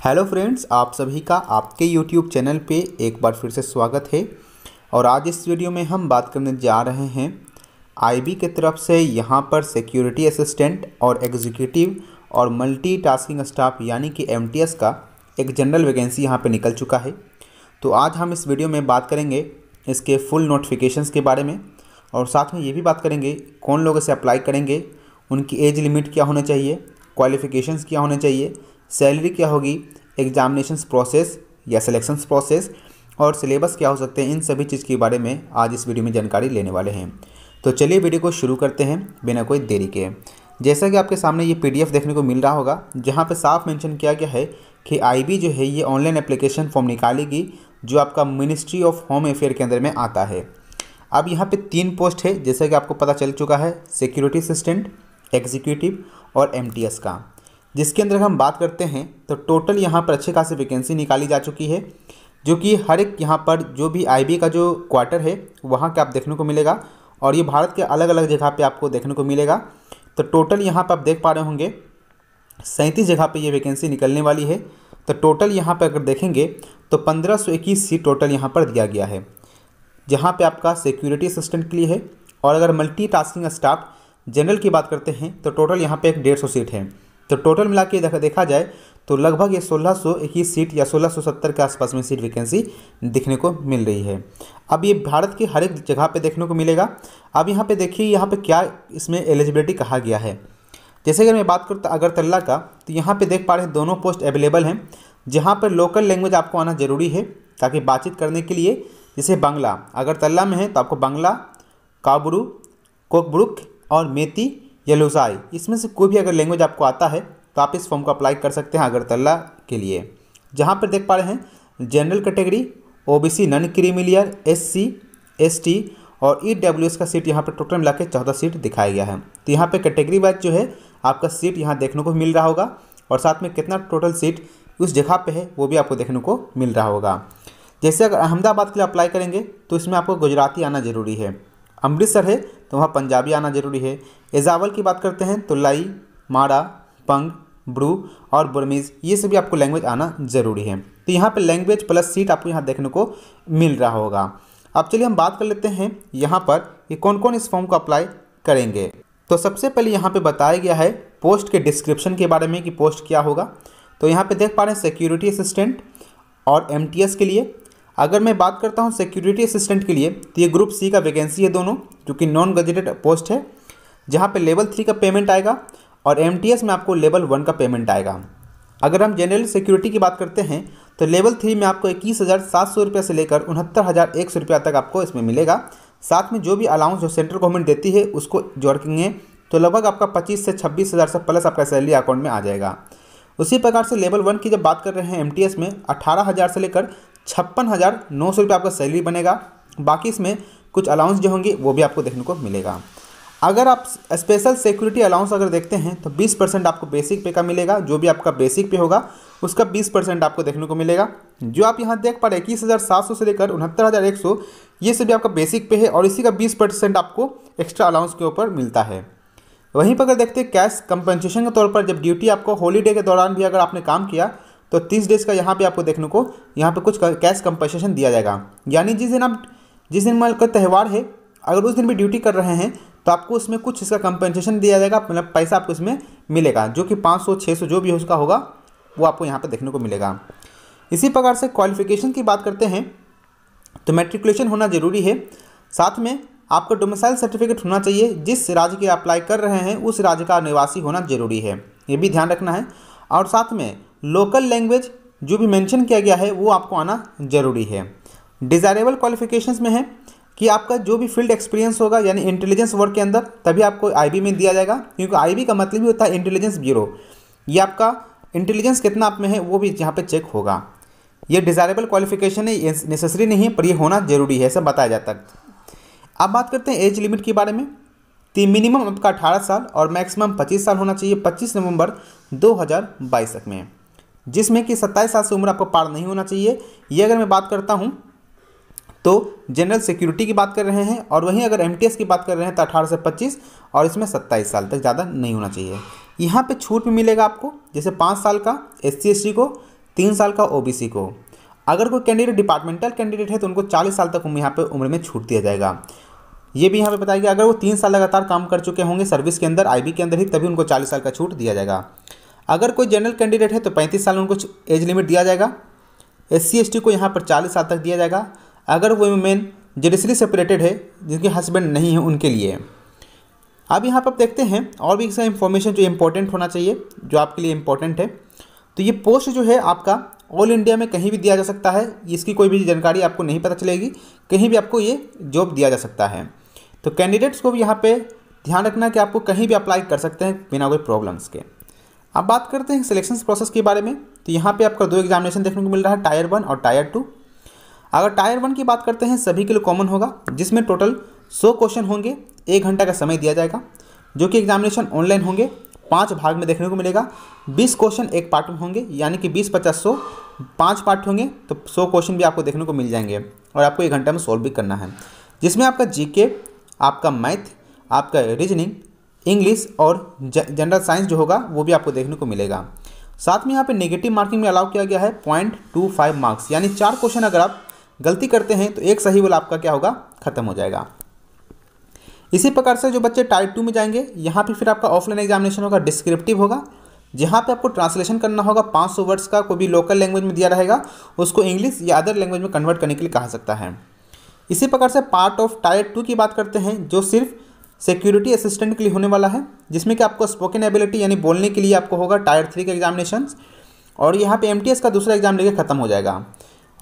hello friends आप सभी का आपके यूट्यूब चैनल पे एक बार फिर से स्वागत है और आज इस वीडियो में हम बात करने जा रहे हैं आईबी के तरफ से यहाँ पर सिक्योरिटी असिस्टेंट और एग्जीक्यूटिव और मल्टीटास्किंग स्टाफ यानी कि एमटीएस का एक जनरल वैकेंसी यहाँ पे निकल चुका है तो आज हम इस वीडियो में बात करेंगे इसके फुल नोटिफिकेशन के बारे में और साथ में ये भी बात करेंगे कौन लोग इसे अप्लाई करेंगे उनकी एज लिमिट क्या होना चाहिए क्वालिफिकेशन क्या होने चाहिए सैलरी क्या होगी एग्जामिनेशन प्रोसेस या सिलेक्शन प्रोसेस और सिलेबस क्या हो सकते हैं इन सभी चीज़ के बारे में आज इस वीडियो में जानकारी लेने वाले हैं तो चलिए वीडियो को शुरू करते हैं बिना कोई देरी के जैसा कि आपके सामने ये पीडीएफ देखने को मिल रहा होगा जहाँ पर साफ मेंशन किया गया है कि आईबी जो है ये ऑनलाइन एप्लीकेशन फॉर्म निकालेगी जो आपका मिनिस्ट्री ऑफ होम अफेयर के अंदर में आता है अब यहाँ पे तीन पोस्ट है जैसा कि आपको पता चल चुका है सिक्योरिटी असिस्टेंट एग्जीक्यूटिव और एमटीएस का जिसके अंदर हम बात करते हैं तो टोटल यहाँ पर अच्छे खास वैकेंसी निकाली जा चुकी है जो कि हर एक यहाँ पर जो भी आई का जो क्वार्टर है वहाँ का आप देखने को मिलेगा और ये भारत के अलग अलग जगह पे आपको देखने को मिलेगा तो टोटल यहाँ पर आप देख पा रहे होंगे सैंतीस जगह पे ये वैकेंसी निकलने वाली है तो टोटल यहाँ पर अगर देखेंगे तो पंद्रह सौ इक्कीस सीट टोटल यहाँ पर दिया गया है जहाँ पे आपका सिक्योरिटी असिस्टेंट के लिए है और अगर टास्किंग स्टाफ जनरल की बात करते हैं तो टोटल यहाँ पर एक डेढ़ सौ सीट है तो टोटल मिला के देखा जाए तो लगभग ये इक्कीस सीट या सत्तर के आसपास में सीट वैकेंसी देखने को मिल रही है अब ये भारत की हर एक जगह पे देखने को मिलेगा अब यहाँ पे देखिए यहाँ पे क्या इसमें एलिजिबिलिटी कहा गया है जैसे अगर मैं बात करूँ तो अगरतला का तो यहाँ पे देख पा रहे हैं दोनों पोस्ट अवेलेबल हैं जहाँ पर लोकल लैंग्वेज आपको आना ज़रूरी है ताकि बातचीत करने के लिए जैसे बांग्ला अगरतला में है तो आपको बांग्ला काबरू कोकब्रुक और मेती लोसाई इसमें से कोई भी अगर लैंग्वेज आपको आता है तो आप इस फॉर्म को अप्लाई कर सकते हैं अगरतला के लिए जहाँ पर देख पा रहे हैं general category OBC non creamy layer SC ST और ई डब्ल्यू एस का सीट यहाँ पर टोटल मिला के चौदह सीट दिखाया गया है तो यहाँ पर कैटेगरी वाइज जो है आपका सीट यहाँ देखने को मिल रहा होगा और साथ में कितना टोटल सीट उस जगह पर है वो भी आपको देखने को मिल रहा होगा जैसे अगर अहमदाबाद के लिए अप्लाई करेंगे तो इसमें आपको गुजराती आना ज़रूरी है अमृतसर है तो वहाँ पंजाबी आना जरूरी है एजावल की बात करते हैं तो लाई माड़ा पंग ब्रू और बुरमीज ये सभी आपको लैंग्वेज आना जरूरी है तो यहाँ पे लैंग्वेज प्लस सीट आपको यहाँ देखने को मिल रहा होगा अब चलिए हम बात कर लेते हैं यहाँ पर कि कौन कौन इस फॉर्म को अप्लाई करेंगे तो सबसे पहले यहाँ पे बताया गया है पोस्ट के डिस्क्रिप्शन के बारे में कि पोस्ट क्या होगा तो यहाँ पे देख पा रहे हैं सिक्योरिटी असिस्टेंट और एम के लिए अगर मैं बात करता हूँ सिक्योरिटी असिस्टेंट के लिए तो ये ग्रुप सी का वैकेंसी है दोनों जो कि नॉन गजेटेड पोस्ट है जहाँ पे लेवल थ्री का पेमेंट आएगा और एम में आपको लेवल वन का पेमेंट आएगा अगर हम जनरल सिक्योरिटी की बात करते हैं तो लेवल थ्री में आपको इक्कीस हज़ार सात सौ रुपये से लेकर उनहत्तर हज़ार एक सौ रुपया तक आपको इसमें मिलेगा साथ में जो भी अलाउंस जो सेंट्रल गवर्नमेंट देती है उसको जोड़ करेंगे तो लगभग आपका पच्चीस से छब्बीस हज़ार से प्लस आपका सैलरी अकाउंट में आ जाएगा उसी प्रकार से लेवल वन की जब बात कर रहे हैं एम में अठारह हज़ार से लेकर छप्पन हज़ार नौ सौ रुपये आपका सैलरी बनेगा बाकी इसमें कुछ अलाउंस जो होंगे वो भी आपको देखने को मिलेगा अगर आप स्पेशल सिक्योरिटी अलाउंस अगर देखते हैं तो 20 परसेंट आपको बेसिक पे का मिलेगा जो भी आपका बेसिक पे होगा उसका 20 परसेंट आपको देखने को मिलेगा जो आप यहाँ देख पा रहे इक्कीस हज़ार सात सौ से लेकर उनहत्तर हज़ार एक सौ ये सभी आपका बेसिक पे है और इसी का 20 परसेंट आपको एक्स्ट्रा अलाउंस के ऊपर मिलता है वहीं पर अगर देखते हैं कैश कंपनसेशन के तौर पर जब ड्यूटी आपको हॉलीडे के दौरान भी अगर आपने काम किया तो तीस डेज का यहाँ पे आपको देखने को यहाँ पे कुछ कैश कंपनसेशन दिया जाएगा यानी जिस दिन आप जिस दिन मतलब त्यौहार है अगर उस दिन भी ड्यूटी कर रहे हैं तो आपको उसमें कुछ इसका कंपनसेशन दिया जाएगा मतलब पैसा आपको इसमें मिलेगा जो कि पाँच सौ छः सौ जो भी उसका होगा वो आपको यहाँ पर देखने को मिलेगा इसी प्रकार से क्वालिफिकेशन की बात करते हैं तो मेट्रिकुलेशन होना ज़रूरी है साथ में आपका डोमिसाइल सर्टिफिकेट होना चाहिए जिस राज्य के अप्लाई कर रहे हैं उस राज्य का निवासी होना जरूरी है ये भी ध्यान रखना है और साथ में लोकल लैंग्वेज जो भी मेंशन किया गया है वो आपको आना ज़रूरी है डिज़ायरेबल क्वालिफिकेशंस में है कि आपका जो भी फील्ड एक्सपीरियंस होगा यानी इंटेलिजेंस वर्क के अंदर तभी आपको आईबी में दिया जाएगा क्योंकि आईबी का मतलब ही होता है इंटेलिजेंस ब्यूरो ये आपका इंटेलिजेंस कितना आप में है वो भी यहाँ पर चेक होगा ये डिज़ायरेबल क्वालिफिकेशन है नेसेसरी नहीं है पर यह होना ज़रूरी है ऐसा बताया जाता है अब बात करते हैं एज लिमिट के बारे में तो मिनिमम आपका अठारह साल और मैक्सिमम पच्चीस साल होना चाहिए पच्चीस नवंबर बाईस तक में जिसमें कि सत्ताईस साल से उम्र आपको पार नहीं होना चाहिए ये अगर मैं बात करता हूँ तो जनरल सिक्योरिटी की बात कर रहे हैं और वहीं अगर एम की बात कर रहे हैं तो अठारह से पच्चीस और इसमें सत्ताईस साल तक ज़्यादा नहीं होना चाहिए यहाँ पर छूट भी मिलेगा आपको जैसे पाँच साल का एस सी को तीन साल का ओ को अगर कोई कैंडिडेट डिपार्टमेंटल कैंडिडेट है तो उनको चालीस साल तक यहाँ पर उम्र में छूट दिया जाएगा ये भी यहाँ पे बताया गया अगर वो तीन साल लगातार काम कर चुके होंगे सर्विस के अंदर आईबी के अंदर ही तभी उनको चालीस साल का छूट दिया जाएगा अगर कोई जनरल कैंडिडेट है तो पैंतीस साल में उनको एज लिमिट दिया जाएगा एस सी को यहाँ पर चालीस साल तक दिया जाएगा अगर वो मेन जुडिशली सेपरेटेड है जिनके हस्बैंड नहीं है उनके लिए अब यहाँ पर देखते हैं और भी इसका इन्फॉर्मेशन जो इम्पोर्टेंट होना चाहिए जो आपके लिए इम्पोर्टेंट है तो ये पोस्ट जो है आपका ऑल इंडिया में कहीं भी दिया जा सकता है इसकी कोई भी जानकारी आपको नहीं पता चलेगी कहीं भी आपको ये जॉब दिया जा सकता है तो कैंडिडेट्स को भी यहाँ पे ध्यान रखना कि आपको कहीं भी अप्लाई कर सकते हैं बिना कोई प्रॉब्लम्स के अब बात करते हैं सिलेक्शन प्रोसेस के बारे में तो यहाँ पे आपका दो एग्जामिनेशन देखने को मिल रहा है टायर वन और टायर टू अगर टायर वन की बात करते हैं सभी के लिए कॉमन होगा जिसमें टोटल सौ क्वेश्चन होंगे एक घंटा का समय दिया जाएगा जो कि एग्जामिनेशन ऑनलाइन होंगे पाँच भाग में देखने को मिलेगा बीस क्वेश्चन एक पार्ट में होंगे यानी कि बीस पचास सौ पाँच पार्ट होंगे तो सौ क्वेश्चन भी आपको देखने को मिल जाएंगे और आपको एक घंटा में सॉल्व भी करना है जिसमें आपका जीके आपका मैथ आपका रीजनिंग इंग्लिश और जनरल साइंस जो होगा वो भी आपको देखने को मिलेगा साथ में यहाँ पे नेगेटिव मार्किंग में अलाउ किया गया है पॉइंट टू फाइव मार्क्स यानी चार क्वेश्चन अगर आप गलती करते हैं तो एक सही वाला आपका क्या होगा खत्म हो जाएगा इसी प्रकार से जो बच्चे टाइप टू में जाएंगे यहाँ पर फिर आपका ऑफलाइन एग्जामिनेशन होगा डिस्क्रिप्टिव होगा जहाँ पे आपको ट्रांसलेशन करना होगा 500 वर्ड्स का कोई भी लोकल लैंग्वेज में दिया रहेगा उसको इंग्लिश या अदर लैंग्वेज में कन्वर्ट करने के लिए कहा सकता है इसी प्रकार से पार्ट ऑफ टायर टू की बात करते हैं जो सिर्फ सिक्योरिटी असिस्टेंट के लिए होने वाला है जिसमें कि आपको स्पोकन एबिलिटी यानी बोलने के लिए आपको होगा टायर थ्री का एग्जामिनेशन और यहाँ पे एमटीएस का दूसरा एग्जाम लेके ख़त्म हो जाएगा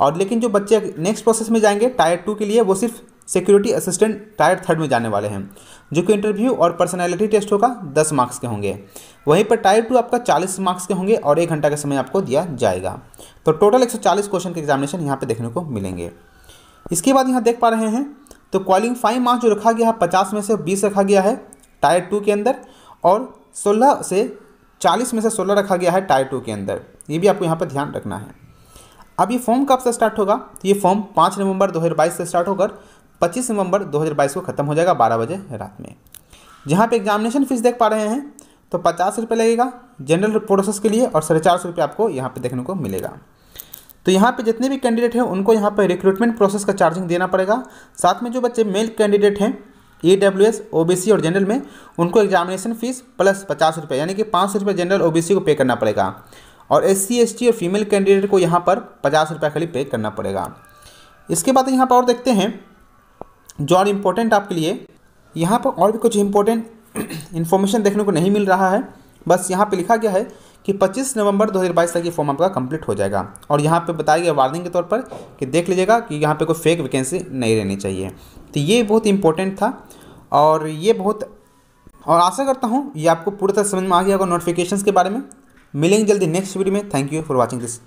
और लेकिन जो बच्चे नेक्स्ट प्रोसेस में जाएंगे टायर टू के लिए वो सिर्फ सिक्योरिटी असिस्टेंट टायर थर्ड में जाने वाले हैं जो कि इंटरव्यू और पर्सनैलिटी टेस्ट होगा दस मार्क्स के होंगे वहीं पर टायर टू आपका चालीस मार्क्स के होंगे और एक घंटा का समय आपको दिया जाएगा तो टोटल एक सौ चालीस क्वेश्चन के एग्जामिनेशन यहाँ पर देखने को मिलेंगे इसके बाद यहाँ देख पा रहे हैं तो क्वालिफाइंग मार्क्स जो रखा गया है पचास में से बीस रखा गया है टायर टू के अंदर और सोलह से चालीस में से सोलह रखा गया है टायर टू के अंदर ये भी आपको यहाँ पर ध्यान रखना है अब ये फॉर्म कब से स्टार्ट होगा तो ये फॉर्म पाँच नवंबर दो से स्टार्ट होकर पच्चीस नवंबर दो को ख़त्म हो जाएगा बारह बजे रात में जहाँ पर एग्जामिनेशन फीस देख पा रहे हैं तो पचास रुपये लगेगा जनरल प्रोसेस के लिए और साढ़े चार सौ रुपये आपको यहाँ पे देखने को मिलेगा तो यहाँ पे जितने भी कैंडिडेट हैं उनको यहाँ पे रिक्रूटमेंट प्रोसेस का चार्जिंग देना पड़ेगा साथ में जो बच्चे मेल कैंडिडेट हैं E W S O B C और जनरल में उनको एग्जामिनेशन फीस प्लस पचास रुपये यानी कि पाँच सौ रुपये जनरल ओ बी सी को पे करना पड़ेगा और एस सी एस टी और फीमेल कैंडिडेट को यहाँ पर पचास रुपये खाली पे करना पड़ेगा इसके बाद यहाँ पर और देखते हैं जो और इम्पोर्टेंट आपके लिए यहाँ पर और भी कुछ इम्पोर्टेंट इन्फॉर्मेशन देखने को नहीं मिल रहा है बस यहाँ पर लिखा गया है कि 25 नवंबर 2022 तक ये फॉर्म आपका कंप्लीट हो जाएगा और यहाँ पे बताया गया वार्निंग के तौर पर कि देख लीजिएगा कि यहाँ पे कोई फेक वैकेंसी नहीं रहनी चाहिए तो ये बहुत इंपॉर्टेंट था और ये बहुत और आशा करता हूँ ये आपको पूरी तरह समझ में आ गया होगा नोटिफिकेशन के बारे में मिलेंगे जल्दी नेक्स्ट वीडियो में thank you for watching this